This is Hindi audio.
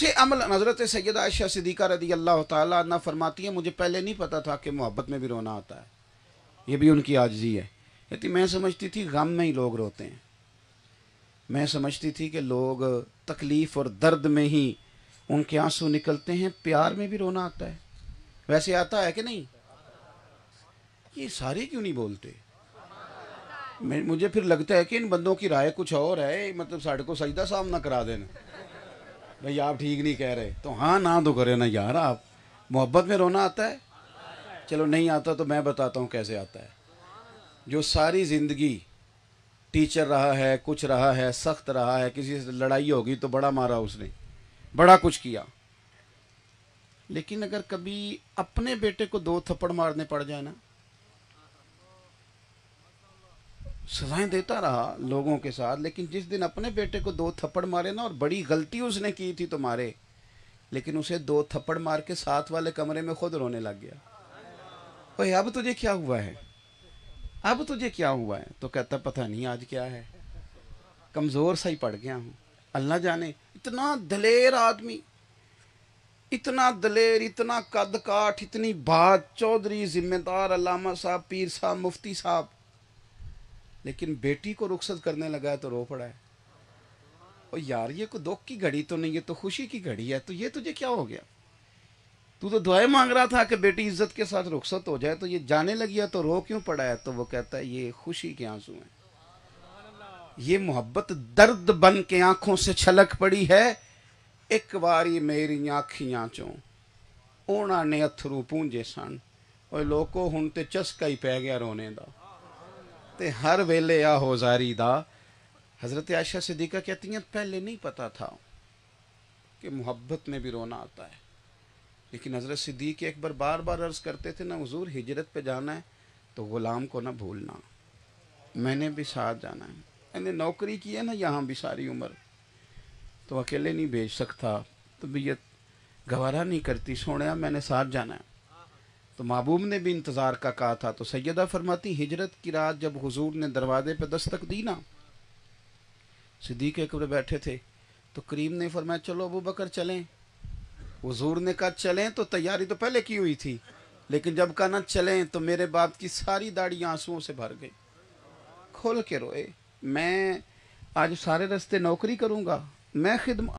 अच्छे अमल नजरत सैद आयशा सिद्दीक़ा रदी अल्लाह ताली फरमाती है मुझे पहले नहीं पता था कि मोहब्बत में भी रोना आता है ये भी उनकी आजजी है यदि मैं समझती थी गम में ही लोग रोते हैं मैं समझती थी कि लोग तकलीफ़ और दर्द में ही उनके आंसू निकलते हैं प्यार में भी रोना आता है वैसे आता है कि नहीं ये सारे क्यों नहीं बोलते मुझे फिर लगता है कि इन बंदों की राय कुछ और है मतलब साढ़े को सजदा सामना करा देना भैया आप ठीक नहीं कह रहे तो हाँ ना तो करे ना यार आप मोहब्बत में रोना आता है चलो नहीं आता तो मैं बताता हूँ कैसे आता है जो सारी ज़िंदगी टीचर रहा है कुछ रहा है सख्त रहा है किसी से लड़ाई होगी तो बड़ा मारा उसने बड़ा कुछ किया लेकिन अगर कभी अपने बेटे को दो थप्पड़ मारने पड़ जाए ना सजाएं देता रहा लोगों के साथ लेकिन जिस दिन अपने बेटे को दो थप्पड़ मारे ना और बड़ी गलती उसने की थी तुम्हारे लेकिन उसे दो थप्पड़ मार के साथ वाले कमरे में खुद रोने लग गया भाई अब तुझे क्या हुआ है अब तुझे क्या हुआ है तो कहता पता नहीं आज क्या है कमज़ोर सा ही पड़ गया हूँ अल्लाह जाने इतना दलेर आदमी इतना दलेर इतना कद काठ इतनी बात चौधरी जिम्मेदार अलामा साहब पीर साहब मुफ्ती साहब लेकिन बेटी को रुखसत करने लगा है तो रो पड़ा है और यार ये को दुख की घड़ी तो नहीं ये तो खुशी की घड़ी है तो ये तुझे क्या हो गया तू तो दुआएं मांग रहा था कि बेटी इज्जत के साथ रुखसत हो जाए तो ये जाने लगी है तो रो क्यों पड़ा है तो वो कहता है ये खुशी के आंसू हैं ये मोहब्बत दर्द बन के आंखों से छलक पड़ी है एक बारी मेरी आखियां चो ओना ने अथरू पूजे सन और लोगों हूं तो चस्का ही पै गया रोने का हर वेले ਵੇਲੇ ਆ ਹੋਜ਼ਾਰੀ ਦਾ हज़रत आयशा सिद्दीक़ा कहती हैं पहले नहीं पता था कि मोहब्बत में भी रोना आता है लेकिन हज़रत सिद्दीक़ एक बार बार अर्ज़ करते थे ना हजूर हिजरत पे जाना है तो ग़ुलाम को ना भूलना मैंने भी साथ जाना है मैंने नौकरी की है ना यहाँ भी सारी उम्र तो अकेले नहीं भेज सकता तबीयत तो गवारा नहीं करती सोने मैंने साथ जाना है तो महबूब ने भी इंतज़ार का कहा था तो सैदा फरमाती हिजरत की रात जब हुजूर ने दरवाजे पर दस्तक दी ना सिद्दीक अकबर बैठे थे तो करीम ने फरमाया चलो अबू बकर चलें हुजूर ने कहा चलें तो तैयारी तो पहले की हुई थी लेकिन जब कहा ना चलें तो मेरे बाप की सारी दाढ़ी आंसुओं से भर गई खोल के रोए मैं आज सारे रस्ते नौकरी करूँगा मैं खिदमत